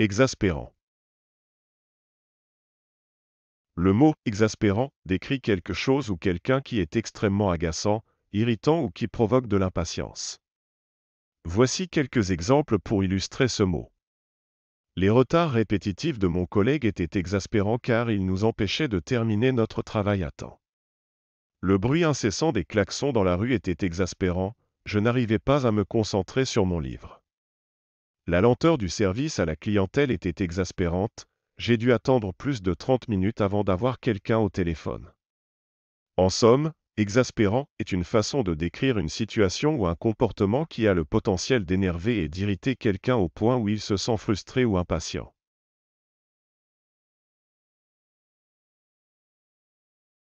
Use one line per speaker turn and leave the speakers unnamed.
Exaspérant. Le mot exaspérant décrit quelque chose ou quelqu'un qui est extrêmement agaçant, irritant ou qui provoque de l'impatience. Voici quelques exemples pour illustrer ce mot. Les retards répétitifs de mon collègue étaient exaspérants car ils nous empêchaient de terminer notre travail à temps. Le bruit incessant des klaxons dans la rue était exaspérant, je n'arrivais pas à me concentrer sur mon livre. La lenteur du service à la clientèle était exaspérante, j'ai dû attendre plus de 30 minutes avant d'avoir quelqu'un au téléphone. En somme, exaspérant est une façon de décrire une situation ou un comportement qui a le potentiel d'énerver et d'irriter quelqu'un au point où il se sent frustré ou impatient.